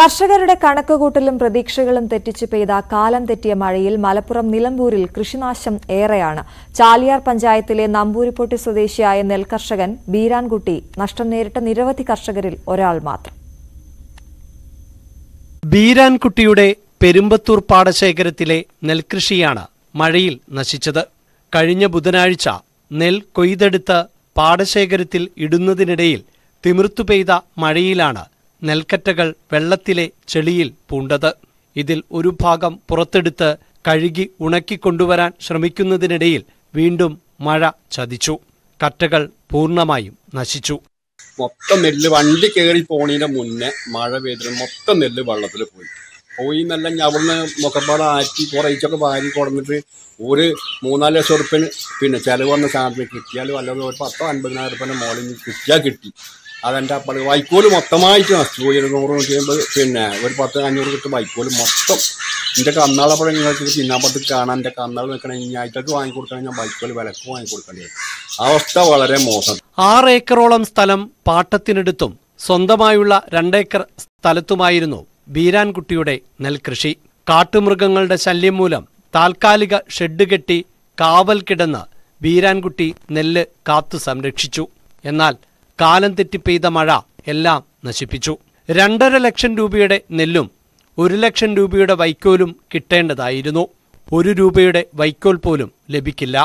കർഷകരുടെ കണക്കുകൂട്ടലും പ്രതീക്ഷകളും തെറ്റിച്ച് പെയ്ത കാലം തെറ്റിയ മഴയിൽ മലപ്പുറം നിലമ്പൂരിൽ കൃഷിനാശം ഏറെയാണ് ചാലിയാർ പഞ്ചായത്തിലെ നമ്പൂരിപ്പൊട്ടി സ്വദേശിയായ നെൽകർഷകൻ ബീരാൻകുട്ടി നഷ്ടം നേരിട്ട നിരവധി കർഷകരിൽ ഒരാൾ മാത്രം ബീരാൻകുട്ടിയുടെ പെരുമ്പത്തൂർ പാടശേഖരത്തിലെ നെൽകൃഷിയാണ് മഴയിൽ നശിച്ചത് കഴിഞ്ഞ ബുധനാഴ്ച നെൽ കൊയ്തെടുത്ത് പാടശേഖരത്തിൽ ഇടുന്നതിനിടയിൽ തിമിർത്തു പെയ്ത മഴയിലാണ് നെൽക്കറ്റകൾ വെള്ളത്തിലെ ചെളിയിൽ പൂണ്ടത് ഇതിൽ ഒരു ഭാഗം പുറത്തെടുത്ത് കഴുകി ഉണക്കിക്കൊണ്ടുവരാൻ ശ്രമിക്കുന്നതിനിടയിൽ വീണ്ടും മഴ ചതിച്ചു കറ്റകൾ പൂർണ്ണമായും നശിച്ചു മൊത്തം നെല്ല് വണ്ടി കയറി പോണതിന് മുന്നേ മഴ പെയ്തിട്ട് മൊത്തം നെല്ല് വെള്ളത്തിൽ പോയി പോയി നല്ല ഞവിടുന്ന് മുഖപ്പാട് ആറ്റി കുറേച്ചൊക്കെ വാരി കൊടുന്നിട്ട് ഒരു മൂന്നാല് ലക്ഷം ഉറുപ്പിന് പിന്നെ ചിലവ് വന്ന സാധനത്തിന് കിട്ടിയാൽ വല്ലതും ഒരു പത്തോ അൻപതിനായിരം ഉറുപ്പിന് മോളിൽ കിട്ടിയാൽ കിട്ടി അതെൻ്റെ അപ്പള് വൈക്കോല് മൊത്തമായിട്ട് നഷ്ടം പോയി നൂറ് നൂറ്റി അമ്പത് പിന്നെ ഒരു പത്ത് അഞ്ഞൂറ് കിട്ടും വൈക്കോല് മൊത്തം എൻ്റെ കന്നാളപ്പഴം നിങ്ങൾക്ക് തിന്നാപ്പത്ത് കാണാൻ എൻ്റെ കന്നാൾ നിൽക്കണ ഞായറ്റക്ക് വാങ്ങിക്കൊടുക്കണം ഞാൻ വൈക്കോല് വിലക്ക് വാങ്ങിക്കൊടുക്കേണ്ടി അവസ്ഥ വളരെ മോശം ആറ് ഏക്കറോളം സ്ഥലം പാട്ടത്തിനെടുത്തും സ്വന്തമായുള്ള രണ്ടേക്കർ സ്ഥലത്തുമായിരുന്നു ബീരാൻകുട്ടിയുടെ നെൽകൃഷി കാട്ടുമൃഗങ്ങളുടെ ശല്യം മൂലം താൽക്കാലിക ഷെഡ് കെട്ടി കാവൽ കിടന്ന് ബീരാൻകുട്ടി നെല്ല് കാത്തു സംരക്ഷിച്ചു എന്നാൽ കാലം തെറ്റി പെയ്ത മഴ എല്ലാം നശിപ്പിച്ചു രണ്ടര ലക്ഷം രൂപയുടെ നെല്ലും ഒരു ലക്ഷം രൂപയുടെ വൈക്കോലും കിട്ടേണ്ടതായിരുന്നു ഒരു രൂപയുടെ വൈക്കോൽ പോലും ലഭിക്കില്ല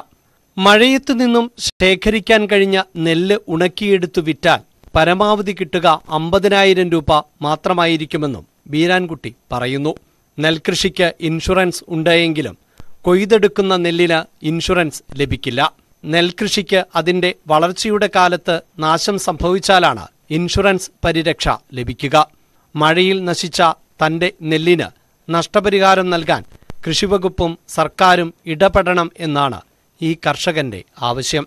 മഴയത്തു നിന്നും ശേഖരിക്കാൻ കഴിഞ്ഞ നെല്ല് ഉണക്കിയെടുത്തു വിറ്റാൽ പരമാവധി കിട്ടുക അമ്പതിനായിരം രൂപ മാത്രമായിരിക്കുമെന്നും ബീരാൻകുട്ടി പറയുന്നു നെൽകൃഷിക്ക് ഇൻഷുറൻസ് ഉണ്ടായെങ്കിലും കൊയ്തെടുക്കുന്ന നെല്ലിന് ഇൻഷുറൻസ് ലഭിക്കില്ല നെൽകൃഷിക്ക് അതിന്റെ വളർച്ചയുടെ കാലത്ത് നാശം സംഭവിച്ചാലാണ് ഇൻഷുറൻസ് പരിരക്ഷ ലഭിക്കുക മഴയിൽ നശിച്ച തന്റെ നെല്ലിന് നഷ്ടപരിഹാരം നൽകാൻ കൃഷിവകുപ്പും സർക്കാരും ഇടപെടണം എന്നാണ് ഈ കർഷകന്റെ ആവശ്യം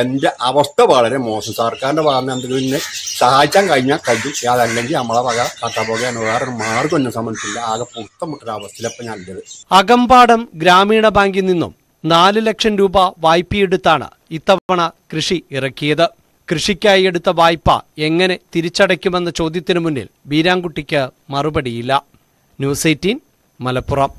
എന്റെ അവസ്ഥ വളരെ മോശം സർക്കാരിന്റെ ഭാഗം എന്തെങ്കിലും സഹായിക്കാൻ കഴിഞ്ഞാൽ കഴിഞ്ഞു അതല്ലെങ്കിൽ നമ്മളെ വക കട്ടപോകയാണ് വേറെ മാർഗം എന്നെ സംബന്ധിച്ചില്ല ആകെ പുറത്തുമുട്ടൊരവസ്ഥയിലപ്പോ ഞാൻ അകമ്പാടം ഗ്രാമീണ ബാങ്കിൽ നിന്നും നാല് ലക്ഷം രൂപ വായ്പയെടുത്താണ് ഇത്തവണ കൃഷി ഇറക്കിയത് കൃഷിക്കായി എടുത്ത വായ്പ എങ്ങനെ തിരിച്ചടയ്ക്കുമെന്ന ചോദ്യത്തിനു മുന്നിൽ ബീരാങ്കുട്ടിക്ക് മറുപടിയില്ല ന്യൂസ് എയ്റ്റീൻ മലപ്പുറം